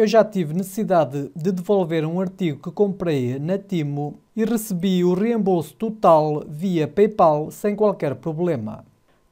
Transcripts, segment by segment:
Eu já tive necessidade de devolver um artigo que comprei na Timo e recebi o reembolso total via PayPal sem qualquer problema.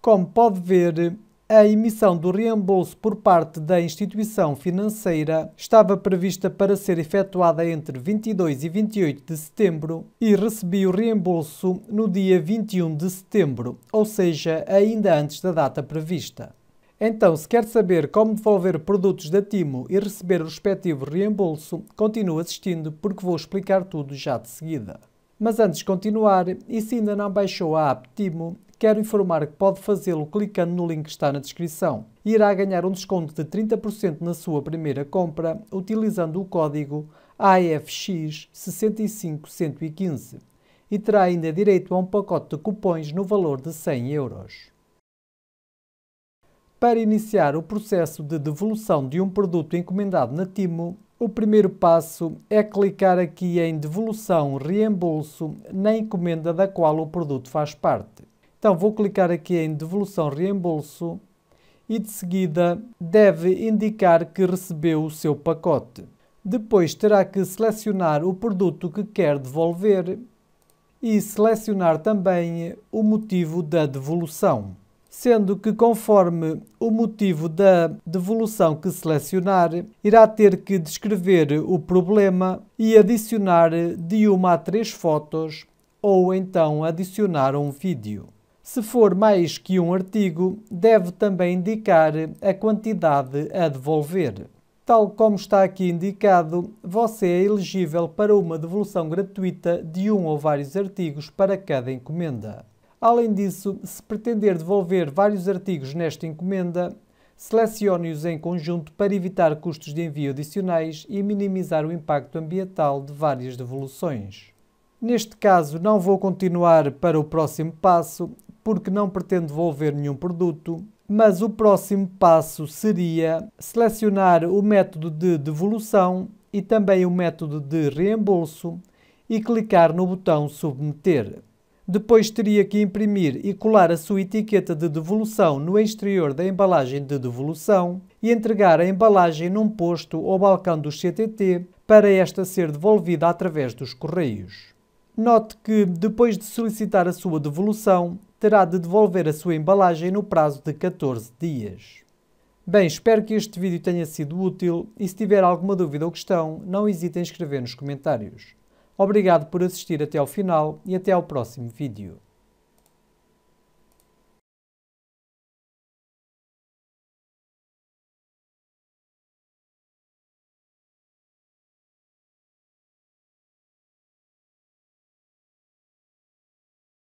Como pode ver, a emissão do reembolso por parte da instituição financeira estava prevista para ser efetuada entre 22 e 28 de setembro e recebi o reembolso no dia 21 de setembro, ou seja, ainda antes da data prevista. Então, se quer saber como devolver produtos da Timo e receber o respectivo reembolso, continue assistindo porque vou explicar tudo já de seguida. Mas antes de continuar, e se ainda não baixou a app Timo, quero informar que pode fazê-lo clicando no link que está na descrição. Irá ganhar um desconto de 30% na sua primeira compra utilizando o código AFX65115 e terá ainda direito a um pacote de cupons no valor de 100 euros. Para iniciar o processo de devolução de um produto encomendado na Timo, o primeiro passo é clicar aqui em Devolução Reembolso na encomenda da qual o produto faz parte. Então vou clicar aqui em Devolução Reembolso e de seguida deve indicar que recebeu o seu pacote. Depois terá que selecionar o produto que quer devolver e selecionar também o motivo da devolução sendo que, conforme o motivo da devolução que selecionar, irá ter que descrever o problema e adicionar de uma a três fotos ou então adicionar um vídeo. Se for mais que um artigo, deve também indicar a quantidade a devolver. Tal como está aqui indicado, você é elegível para uma devolução gratuita de um ou vários artigos para cada encomenda. Além disso, se pretender devolver vários artigos nesta encomenda, selecione-os em conjunto para evitar custos de envio adicionais e minimizar o impacto ambiental de várias devoluções. Neste caso, não vou continuar para o próximo passo, porque não pretendo devolver nenhum produto, mas o próximo passo seria selecionar o método de devolução e também o método de reembolso e clicar no botão Submeter. Depois teria que imprimir e colar a sua etiqueta de devolução no exterior da embalagem de devolução e entregar a embalagem num posto ou balcão do CTT para esta ser devolvida através dos correios. Note que, depois de solicitar a sua devolução, terá de devolver a sua embalagem no prazo de 14 dias. Bem, espero que este vídeo tenha sido útil e se tiver alguma dúvida ou questão, não hesite em escrever nos comentários. Obrigado por assistir até ao final e até ao próximo vídeo.